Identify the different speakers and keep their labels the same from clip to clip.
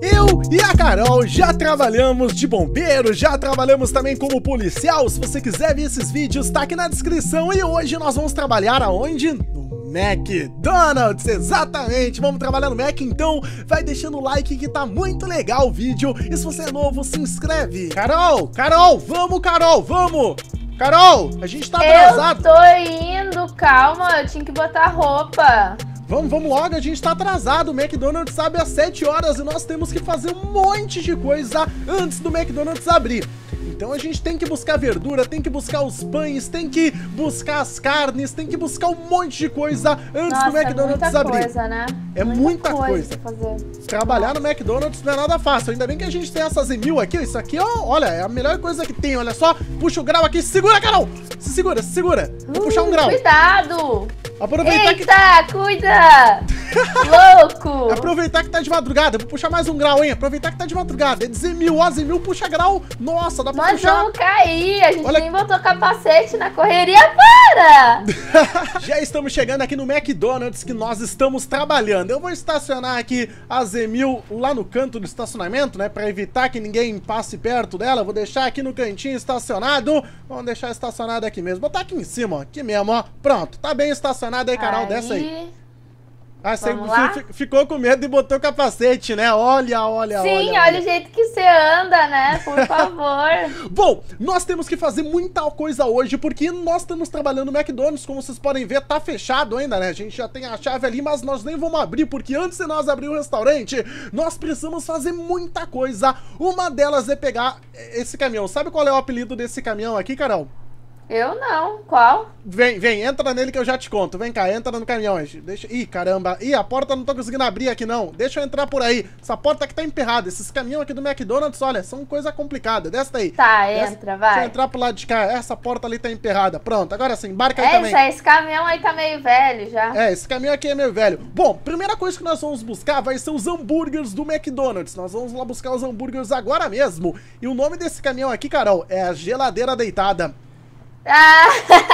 Speaker 1: Eu e a Carol já trabalhamos de bombeiro, já trabalhamos também como policial. Se você quiser ver esses vídeos, tá aqui na descrição. E hoje nós vamos trabalhar aonde? No McDonald's, exatamente. Vamos trabalhar no Mac, então vai deixando o like que tá muito legal o vídeo. E se você é novo, se inscreve. Carol, Carol, vamos, Carol, vamos! Carol, a gente tá atrasado. Eu tô indo, calma, eu tinha que botar roupa. Vamos, vamos logo, a gente tá atrasado. O McDonald's abre às 7 horas e nós temos que fazer um monte de coisa antes do McDonald's abrir. Então a gente tem que buscar verdura, tem que buscar os pães, tem que buscar as carnes, tem que buscar um monte de coisa antes Nossa, do é McDonald's muita abrir. Coisa, né? É muita, muita coisa. Trabalhar Nossa. no McDonald's não é nada fácil. Ainda bem que a gente tem essas mil aqui. Isso aqui, olha, é a melhor coisa que tem. Olha só, puxa o grau aqui. Segura, Carol! Se segura, se segura. Vou uh, puxar um uh, grau. Cuidado! Aproveitar Eita, que... cuida! Louco! Aproveitar que tá de madrugada, vou puxar mais um grau, hein? Aproveitar que tá de madrugada. É dizer mil, ó, mil, puxa grau. Nossa, dá pra Nós puxar. Nós vamos cair, a gente Olha... nem botou capacete na correria, para! Já estamos chegando aqui no McDonald's que nós estamos trabalhando. Eu vou estacionar aqui a Zemil lá no canto do estacionamento, né? Pra evitar que ninguém passe perto dela. Vou deixar aqui no cantinho estacionado. Vamos deixar estacionado aqui mesmo. Botar aqui em cima, ó. Aqui mesmo, ó. Pronto, tá bem estacionado aí, canal. Aí... Dessa aí. Ah, você, você ficou com medo e botou o capacete, né? Olha, olha, Sim, olha. Sim, olha, olha
Speaker 2: o jeito que você anda, né? Por
Speaker 1: favor. Bom, nós temos que fazer muita coisa hoje, porque nós estamos trabalhando no McDonald's, como vocês podem ver, tá fechado ainda, né? A gente já tem a chave ali, mas nós nem vamos abrir, porque antes de nós abrir o restaurante, nós precisamos fazer muita coisa. Uma delas é pegar esse caminhão. Sabe qual é o apelido desse caminhão aqui, Carol? Eu não. Qual? Vem, vem, entra nele que eu já te conto. Vem cá, entra no caminhão. Deixa... Ih, caramba. Ih, a porta não tô conseguindo abrir aqui, não. Deixa eu entrar por aí. Essa porta aqui tá emperrada. Esses caminhões aqui do McDonald's, olha, são coisa complicada. Desce daí. Tá, Desce... entra, vai. Deixa eu entrar pro lado de cá. Essa porta ali tá emperrada. Pronto, agora sim, embarca aí é, também. É, esse
Speaker 2: caminhão aí tá meio velho já. É,
Speaker 1: esse caminhão aqui é meio velho. Bom, primeira coisa que nós vamos buscar vai ser os hambúrgueres do McDonald's. Nós vamos lá buscar os hambúrgueres agora mesmo. E o nome desse caminhão aqui, Carol, é a geladeira deitada. Ah!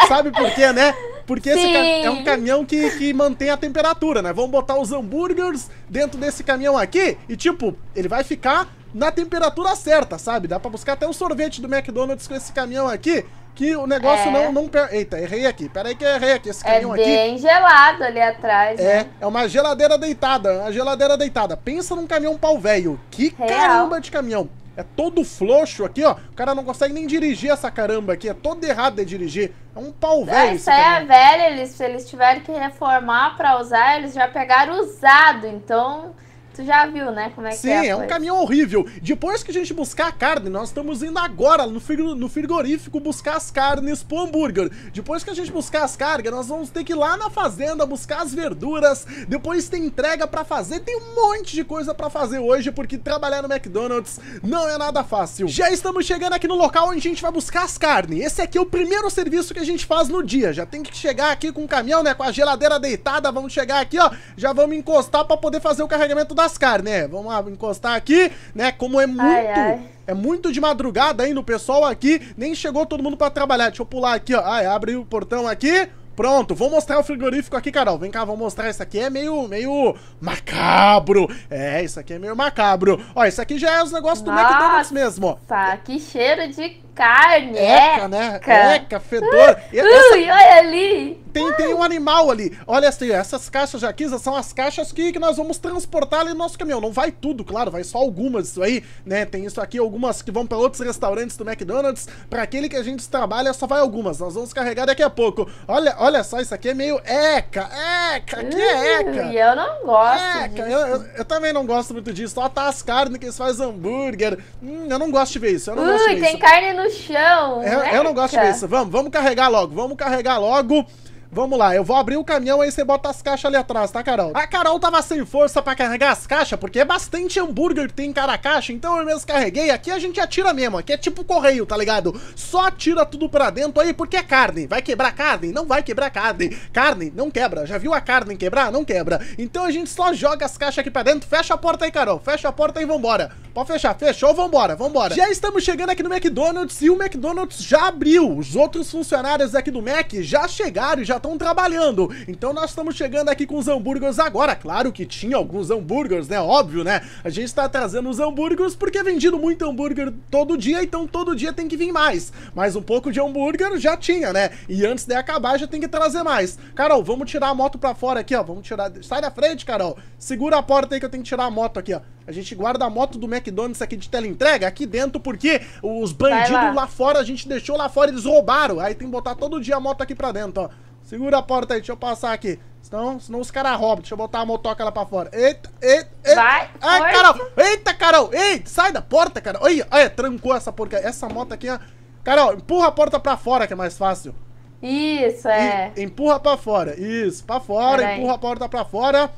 Speaker 1: Sabe por quê, né? Porque Sim. esse é um caminhão que, que mantém a temperatura, né? Vamos botar os hambúrgueres dentro desse caminhão aqui e, tipo, ele vai ficar na temperatura certa, sabe? Dá pra buscar até um sorvete do McDonald's com esse caminhão aqui que o negócio é. não, não. Eita, errei aqui. Peraí que eu errei aqui. Esse é caminhão aqui. É bem
Speaker 2: gelado ali atrás. É, né?
Speaker 1: é uma geladeira deitada. Uma geladeira deitada. Pensa num caminhão pau velho. Que Real. caramba de caminhão. É todo frouxo aqui, ó. O cara não consegue nem dirigir essa caramba aqui. É todo errado de dirigir. É um pau velho. É, isso é né?
Speaker 2: velho. Eles, se eles tiverem que reformar pra usar, eles já pegaram usado. Então, Tu já viu, né? Como é Sim, que é? Sim, é um caminhão
Speaker 1: horrível. Depois que a gente buscar a carne, nós estamos indo agora no, frigorífico buscar as carnes pro hambúrguer. Depois que a gente buscar as cargas, nós vamos ter que ir lá na fazenda buscar as verduras. Depois tem entrega para fazer. Tem um monte de coisa para fazer hoje, porque trabalhar no McDonald's não é nada fácil. Já estamos chegando aqui no local onde a gente vai buscar as carnes. Esse aqui é o primeiro serviço que a gente faz no dia. Já tem que chegar aqui com o caminhão, né? Com a geladeira deitada. Vamos chegar aqui, ó. Já vamos encostar para poder fazer o carregamento da lascar, né? Vamos lá, encostar aqui, né? Como é muito. Ai, ai. É muito de madrugada ainda, o pessoal aqui nem chegou todo mundo para trabalhar. Deixa eu pular aqui, ó. Ai, abre o portão aqui. Pronto, vou mostrar o frigorífico aqui, Carol. Vem cá, vou mostrar. Isso aqui é meio, meio macabro. É, isso aqui é meio macabro. Ó, isso aqui já é os negócios do McDonald's mesmo.
Speaker 2: Tá, que cheiro de carne. Eca, né? Eca,
Speaker 1: fedor. Essa... Ui, olha ali. Tem, tem um animal ali. Olha assim, essas caixas de aqui são as caixas que, que nós vamos transportar ali no nosso caminhão. Não vai tudo, claro, vai só algumas isso aí, né? Tem isso aqui, algumas que vão para outros restaurantes do McDonald's. Para aquele que a gente trabalha, só vai algumas. Nós vamos carregar daqui a pouco. Olha, olha só, isso aqui é meio eca, eca, aqui é eca. E eu não gosto eca. Eu, eu, eu, também não gosto muito disso. Só tá as carnes que eles fazem hambúrguer. Hum, eu não gosto de ver isso, eu não Ui, gosto de ver tem
Speaker 2: isso. carne no chão. Eu, eu não gosto de ver isso.
Speaker 1: Vamos, vamos carregar logo, vamos carregar logo. Vamos lá, eu vou abrir o caminhão, aí você bota as caixas ali atrás, tá, Carol? A Carol tava sem força pra carregar as caixas, porque é bastante hambúrguer que tem em cada caixa, então eu mesmo carreguei. Aqui a gente atira mesmo, aqui é tipo correio, tá ligado? Só atira tudo pra dentro aí, porque é carne. Vai quebrar carne? Não vai quebrar carne. Carne? Não quebra. Já viu a carne quebrar? Não quebra. Então a gente só joga as caixas aqui pra dentro. Fecha a porta aí, Carol. Fecha a porta e vambora. Pode fechar. Fechou, vambora, vambora. Já estamos chegando aqui no McDonald's e o McDonald's já abriu. Os outros funcionários aqui do Mac já chegaram e já estão trabalhando. Então nós estamos chegando aqui com os hambúrgueres agora. Claro que tinha alguns hambúrgueres, né? Óbvio, né? A gente está trazendo os hambúrgueres porque é vendido muito hambúrguer todo dia, então todo dia tem que vir mais. Mas um pouco de hambúrguer já tinha, né? E antes de acabar já tem que trazer mais. Carol, vamos tirar a moto para fora aqui, ó. Vamos tirar... Sai da frente, Carol. Segura a porta aí que eu tenho que tirar a moto aqui, ó. A gente guarda a moto do McDonald's aqui de teleentrega aqui dentro, porque os bandidos lá. lá. fora, a gente deixou lá fora, eles roubaram. Aí tem que botar todo dia a moto aqui pra dentro, ó. Segura a porta aí, deixa eu passar aqui. Senão, senão os caras roubam. Deixa eu botar a motoca lá pra fora. Eita, eita, eita. Vai, Ai, força. Carol. Eita, Carol. Eita, sai da porta, cara. Olha, olha, trancou essa porca. Essa moto aqui, ó. Carol, empurra a porta pra fora, que é mais fácil. Isso, é. E, empurra pra fora. Isso, pra fora. Pera empurra aí. a porta pra fora.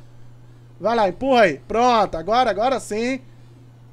Speaker 1: Vai lá, empurra aí. Pronto, agora, agora sim.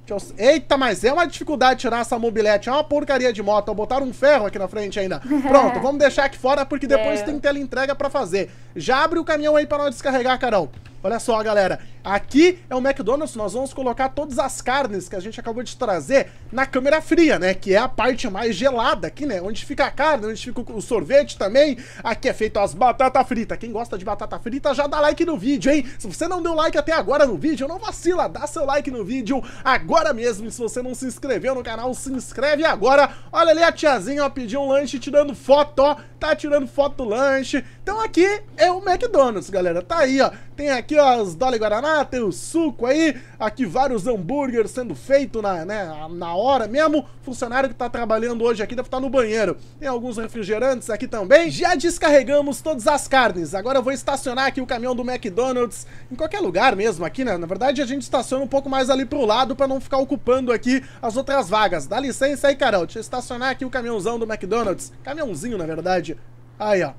Speaker 1: Eu... Eita, mas é uma dificuldade tirar essa mobilete. É uma porcaria de moto. Botaram um ferro aqui na frente ainda. Pronto, vamos deixar aqui fora porque depois é. tem tela entrega para fazer. Já abre o caminhão aí para nós descarregar, Carol. Olha só, galera. Aqui é o McDonald's, nós vamos colocar todas as carnes que a gente acabou de trazer na câmera fria, né? Que é a parte mais gelada aqui, né? Onde fica a carne, onde fica o sorvete também. Aqui é feito as batatas fritas. Quem gosta de batata frita, já dá like no vídeo, hein? Se você não deu like até agora no vídeo, não vacila, dá seu like no vídeo agora mesmo. E se você não se inscreveu no canal, se inscreve agora. Olha ali a tiazinha, ó, pediu um lanche tirando foto, ó tá tirando foto do lanche. Então aqui é o McDonald's, galera. Tá aí, ó. Tem aqui, ó, as Dolly Guaraná, tem o suco aí. Aqui vários hambúrgueres sendo feito na, né, na hora mesmo. Funcionário que tá trabalhando hoje aqui deve estar tá no banheiro. Tem alguns refrigerantes aqui também. Já descarregamos todas as carnes. Agora eu vou estacionar aqui o caminhão do McDonald's em qualquer lugar mesmo aqui, né? Na verdade a gente estaciona um pouco mais ali pro lado pra não ficar ocupando aqui as outras vagas. Dá licença aí, Carol. Deixa eu estacionar aqui o caminhãozão do McDonald's. Caminhãozinho, na verdade. Aí, ó.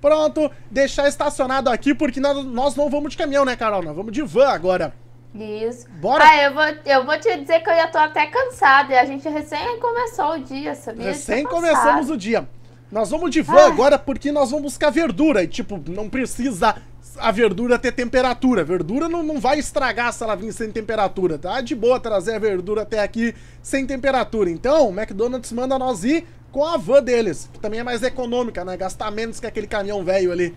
Speaker 1: Pronto, deixar estacionado aqui, porque nós não vamos de caminhão, né, Carol? Nós vamos de van agora. Isso. Bora. Ah, eu
Speaker 2: vou, eu vou te dizer que eu já tô até cansada. E a gente recém começou o dia, sabia? Recém começamos
Speaker 1: o dia. Nós vamos de van ah. agora porque nós vamos buscar verdura. E, tipo, não precisa a verdura ter temperatura. verdura não, não vai estragar se ela vir sem temperatura, tá? De boa trazer a verdura até aqui sem temperatura. Então, o McDonald's manda nós ir com a van deles, que também é mais econômica, né? Gastar menos que aquele caminhão velho ali.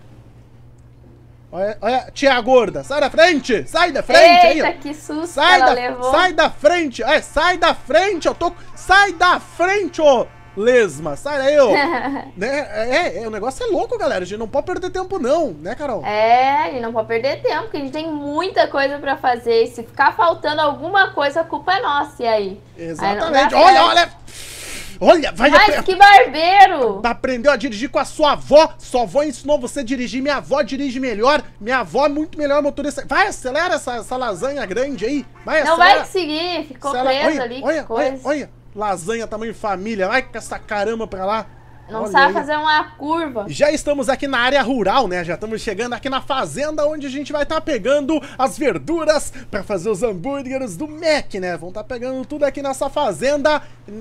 Speaker 1: Olha, olha, tia gorda, sai da frente! Sai da frente! Eita, aí,
Speaker 2: que susto sai da, levou. Sai
Speaker 1: da frente! É, sai da frente! Eu tô... Sai da frente, ô! Lesma, sai daí, ô! né? é, é, o negócio é louco, galera. A gente não pode perder tempo, não, né, Carol? É,
Speaker 2: a gente não pode perder tempo, porque a gente tem muita coisa pra fazer. E se ficar faltando alguma coisa, a culpa é nossa, e aí?
Speaker 1: Exatamente. Aí olha, olha! Olha, vai Mas que barbeiro! Aprendeu a dirigir com a sua avó. Sua avó ensinou você a dirigir. Minha avó dirige melhor. Minha avó é muito melhor motorista. Vai, acelera essa, essa lasanha grande aí. Vai, Não acelera. vai
Speaker 2: conseguir. Ficou acelera. olha, ali. Olha, olha,
Speaker 1: olha, lasanha tamanho família. Vai com essa caramba pra lá. Não Olha sabe aí. fazer
Speaker 2: uma curva. Já
Speaker 1: estamos aqui na área rural, né? Já estamos chegando aqui na fazenda onde a gente vai estar tá pegando as verduras para fazer os hambúrgueres do Mac, né? Vão estar tá pegando tudo aqui nessa fazenda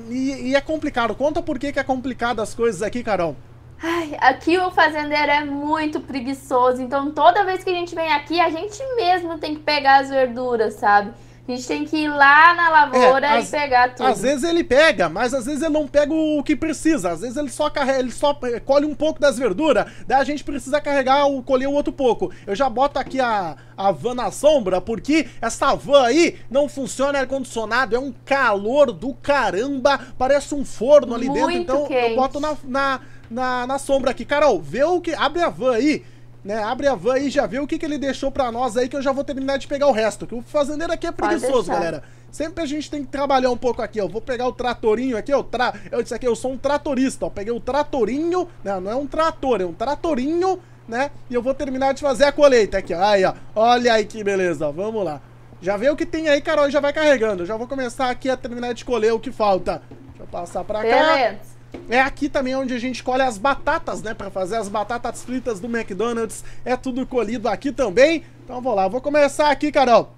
Speaker 1: e, e, é complicado. Conta por que, que é complicado as coisas aqui, Carol.
Speaker 2: Ai, aqui o fazendeiro é muito preguiçoso, então toda vez que a gente vem aqui, a gente mesmo tem que pegar as verduras, sabe? A gente tem que ir lá na lavoura é, e as, pegar tudo. Às vezes
Speaker 1: ele pega, mas às vezes ele não pega o que precisa. Às vezes ele só carrega, ele só eh, colhe um pouco das verduras, daí a gente precisa carregar ou colher o outro pouco. Eu já boto aqui a, a van na sombra, porque essa van aí não funciona ar-condicionado, é um calor do caramba, parece um forno ali Muito dentro, então quente. eu boto na, na, na, na sombra aqui. Carol, vê o que. Abre a van aí né, abre a van e já vê o que, que ele deixou para nós aí, que eu já vou terminar de pegar o resto. Que o fazendeiro aqui é preguiçoso, galera. Sempre a gente tem que trabalhar um pouco aqui, ó. Vou pegar o tratorinho aqui, eu tra... Eu disse aqui, eu sou um tratorista, ó. Peguei o tratorinho, né? Não é um trator, é um tratorinho, né? E eu vou terminar de fazer a colheita aqui, ó. Aí, ó. Olha aí que beleza, ó. Vamos lá. Já vê o que tem aí, Carol, e já vai carregando. já vou começar aqui a terminar de colher o que falta. Deixa eu passar pra cá. Beleza. É aqui também onde a gente colhe as batatas, né? Pra fazer as batatas fritas do McDonald's. É tudo colhido aqui também. Então vou lá, vou começar aqui, Carol.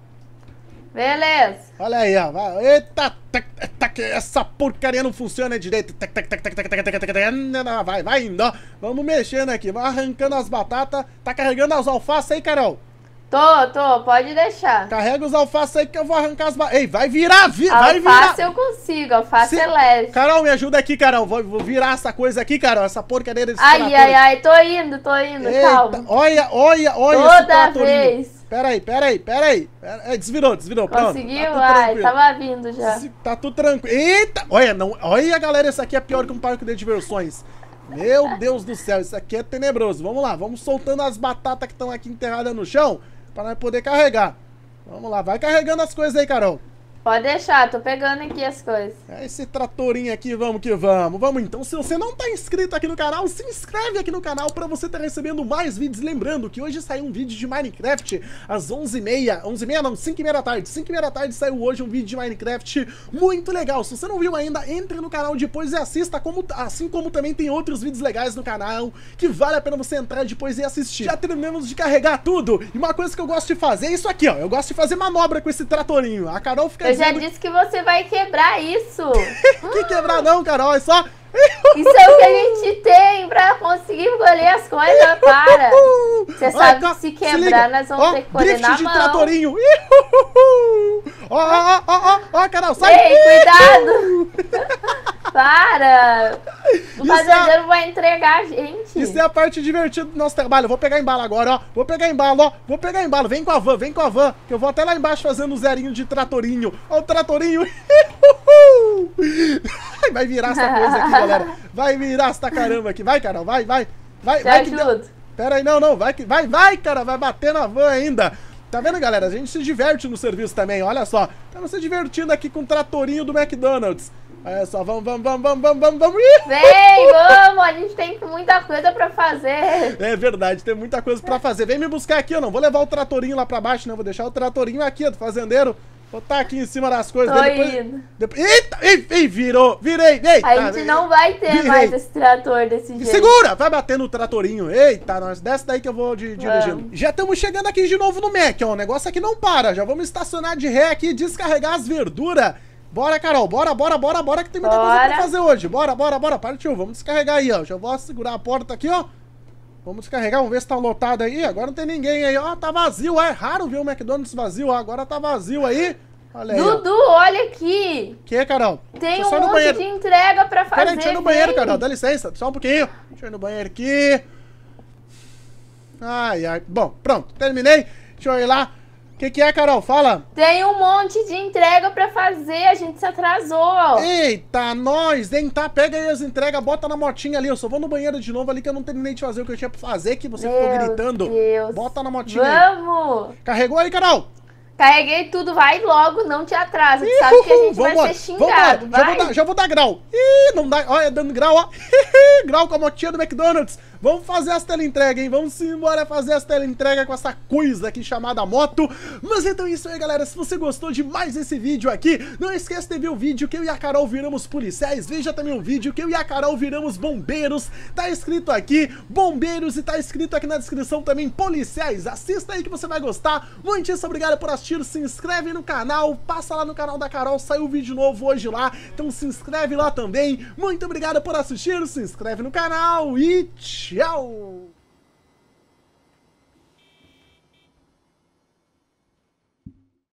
Speaker 1: Beleza. Olha aí, ó. Eita, tac, tac, essa porcaria não funciona direito. Tac, tac, tac, tac, tac, tac, tac, tac. Vai, vai indo, ó. Vamos mexendo aqui, vai arrancando as batatas. Tá carregando as alfaces aí, Carol? Tô, tô, pode deixar. Carrega os alfaces aí que eu vou arrancar as. Ba... Ei, vai virar, vi... vai virar. Alface eu
Speaker 2: consigo, alface Se... é leve.
Speaker 1: Carol, me ajuda aqui, Carol. Vou, vou virar essa coisa aqui, Carol, essa porcaria desse Ai, ai, ai,
Speaker 2: tô indo, tô indo, Eita, calma.
Speaker 1: Olha, olha, olha Toda esse vez. aí, pera aí. É Desvirou, desvirou, pronto. Conseguiu? Tá ai, tava
Speaker 2: vindo já.
Speaker 1: Tá tudo tranquilo. Eita, olha, não... olha, galera, isso aqui é pior que um parque de diversões. Meu Deus do céu, isso aqui é tenebroso. Vamos lá, vamos soltando as batatas que estão aqui enterradas no chão para poder carregar. Vamos lá, vai carregando as coisas aí, Carol. Pode deixar, tô pegando aqui as coisas. É esse tratorinho aqui, vamos que vamos. Vamos então, se você não tá inscrito aqui no canal, se inscreve aqui no canal pra você estar tá recebendo mais vídeos. Lembrando que hoje saiu um vídeo de Minecraft às 11h30, 11h30 não, 5h30 da tarde. 5h30 da tarde saiu hoje um vídeo de Minecraft muito legal. Se você não viu ainda, entre no canal depois e assista, como, assim como também tem outros vídeos legais no canal que vale a pena você entrar depois e assistir. Já terminamos de carregar tudo, e uma coisa que eu gosto de fazer é isso aqui, ó. Eu gosto de fazer manobra com esse tratorinho. A Carol fica... Eu já é
Speaker 2: disse que você vai quebrar isso.
Speaker 1: que quebrar não, Carol, é só... Isso é o que a gente
Speaker 2: tem pra conseguir colher as coisas, para. Você sabe tá, que se quebrar, se nós vamos oh, ter que colher na de mão. de tratorinho.
Speaker 1: Ó, ó, ó, ó, Carol, sai. Ei, cuidado. para. O é fazendeiro
Speaker 2: vai entregar a gente.
Speaker 1: Isso é a parte divertida do nosso trabalho. Vou pegar embalo agora, ó. Vou pegar embalo, ó. Vou pegar embalo. Vem com a van, vem com a van. Que eu vou até lá embaixo fazendo o zerinho de tratorinho. Ó o tratorinho. vai virar essa coisa aqui, galera. Vai virar essa caramba aqui. Vai, Carol. Vai, vai. Vai, vai que deu... Pera aí, não, não. Vai, que... vai, vai, cara. Vai bater na van ainda. Tá vendo, galera? A gente se diverte no serviço também, olha só. Tá se divertindo aqui com o tratorinho do McDonald's. É só vamos, vamos, vamos, vamos, vamos, vamos, vamos. Vem, vamos,
Speaker 2: a gente tem muita coisa pra fazer.
Speaker 1: É verdade, tem muita coisa pra fazer. Vem me buscar aqui, eu não vou levar o tratorinho lá pra baixo, não. Vou deixar o tratorinho aqui do fazendeiro. Vou estar tá aqui em cima das coisas. Tô depois, indo. Depois, eita, ei, virou, virei, ei. A tá gente não
Speaker 2: vai ter virei. mais esse trator desse jeito. Segura,
Speaker 1: vai bater no tratorinho. Eita, nós, desce daí que eu vou de, dirigindo. Já estamos chegando aqui de novo no Mac, ó. O negócio aqui não para. Já vamos estacionar de ré aqui, descarregar as verduras Bora, Carol, bora, bora, bora, bora, que tem muita bora. coisa pra fazer hoje. Bora, bora, bora, partiu. Vamos descarregar aí, ó. Já vou segurar a porta aqui, ó. Vamos descarregar, vamos ver se tá lotado aí. Agora não tem ninguém aí, ó. Tá vazio, é raro ver o McDonald's vazio. Agora tá vazio aí. Olha aí, Dudu, ó. olha aqui. O Que, Carol? Tem um monte banheiro. de entrega pra fazer. Peraí, deixa eu ir no banheiro, Carol. Dá licença, só um pouquinho. Deixa eu ir no banheiro aqui. Ai, ai. Bom, pronto, terminei. Deixa eu ir lá. O que, que, é, Carol? Fala! Tem um monte de entrega para fazer, a gente se atrasou. Eita, nós, hein? Tá, pega aí as entregas, bota na motinha ali. Eu só vou no banheiro de novo ali que eu não terminei de fazer o que eu tinha pra fazer, que você Meu ficou gritando. Deus. Bota na motinha
Speaker 2: Vamos! Aí. Carregou aí, Carol? Carreguei tudo, vai logo, não te atrasa. Tu sabe que a gente vai ser xingado, vai. Já vou, dar,
Speaker 1: já vou dar grau. Ih, não dá. Olha, dando grau, ó. grau com a motinha do McDonald's. Vamos fazer as entrega, hein? Vamos embora fazer as entrega com essa coisa aqui chamada moto. Mas então é isso aí, galera. Se você gostou de mais esse vídeo aqui, não esqueça de ver o vídeo que eu e a Carol viramos policiais. Veja também o vídeo que eu e a Carol viramos bombeiros. Tá escrito aqui, bombeiros, e tá escrito aqui na descrição também policiais. Assista aí que você vai gostar. Muitíssimo obrigado por assistir. Se inscreve no canal, passa lá no canal da Carol, saiu vídeo novo hoje lá. Então se inscreve lá também. Muito obrigado por assistir, se inscreve no canal e tchau. Tchau!